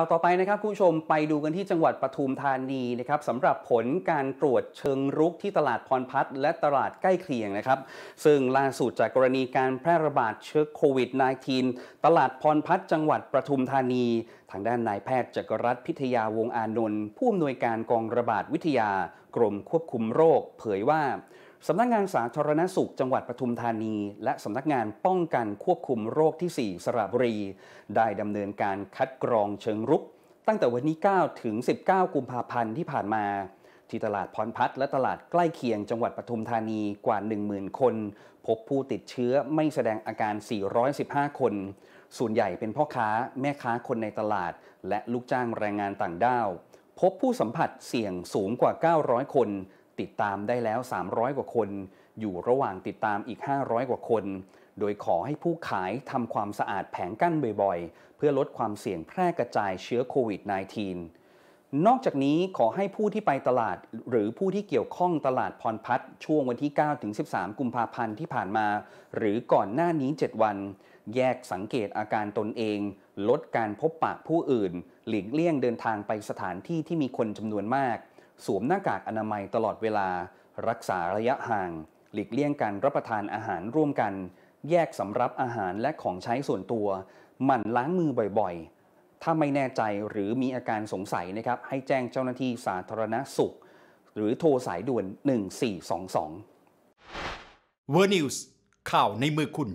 ข่าวต่อไปนะครับ คุณผู้ชมไปดูกันที่จังหวัดปทุมธานีนะครับสำหรับผลการตรวจเชิงรุกที่ตลาดพรพัฒน์และตลาดใกล้เคียงนะครับ ซึ่งล่าสุดจากกรณีการแพร่ระบาดเชื้อโควิด -19 ตลาดพรพัฒน์จังหวัดปทุมธานี ทางด้านนายแพทย์จักรรัฐพิทยาวงอานนท์ผู้อำนวยการกองระบาดวิทยากรมควบคุมโรค เผยว่าสำนักงานสาธารณสุขจังหวัดปทุมธานีและสำนักงานป้องกันควบคุมโรคที่ 4 สระบุรี ได้ดำเนินการคัดกรองเชิงรุก ตั้งแต่วันที่9ถึง 19 กุมภาพันธ์ที่ผ่านมา ที่ตลาดพรพัฒและตลาดใกล้เคียงจังหวัดปทุมธานีกว่า 10,000 คน พบผู้ติดเชื้อไม่แสดงอาการ 415 คน ส่วนใหญ่เป็นพ่อค้าแม่ค้าคนในตลาด และลูกจ้างแรงงานต่างด้าวพบผู้สัมผัสเสี่ยงสูงกว่า900คนติดตามได้แล้ว 300 กว่าคน อยู่ระหว่างติดตามอีก 500 กว่าคน โดยขอให้ผู้ขายทำความสะอาดแผงกั้นบ่อยๆเพื่อลดความเสี่ยงแพร่กระจายเชื้อโควิด -19 นอกจากนี้ขอให้ผู้ที่ไปตลาด หรือผู้ที่เกี่ยวข้องตลาดพรพัฒช่วงวันที่ 9-13 กุมภาพันธ์ที่ผ่านมา หรือก่อนหน้านี้ 7 วัน แยกสังเกตอาการตนเอง ลดการพบปะผู้อื่น หลีกเลี่ยงเดินทางไปสถานที่ที่มีคนจำนวนมากสวมหน้ากากอนามัยตลอดเวลารักษาระยะห่าง หลีกเลี่ยงการรับประทานอาหารร่วมกัน แยกสำรับอาหารและของใช้ส่วนตัว หมั่นล้างมือบ่อยๆ ถ้าไม่แน่ใจหรือมีอาการสงสัยนะครับ ให้แจ้งเจ้าหน้าที่สาธารณสุข หรือโทรสายด่วน 1422 w o r l d News ข่าวในมือคุณ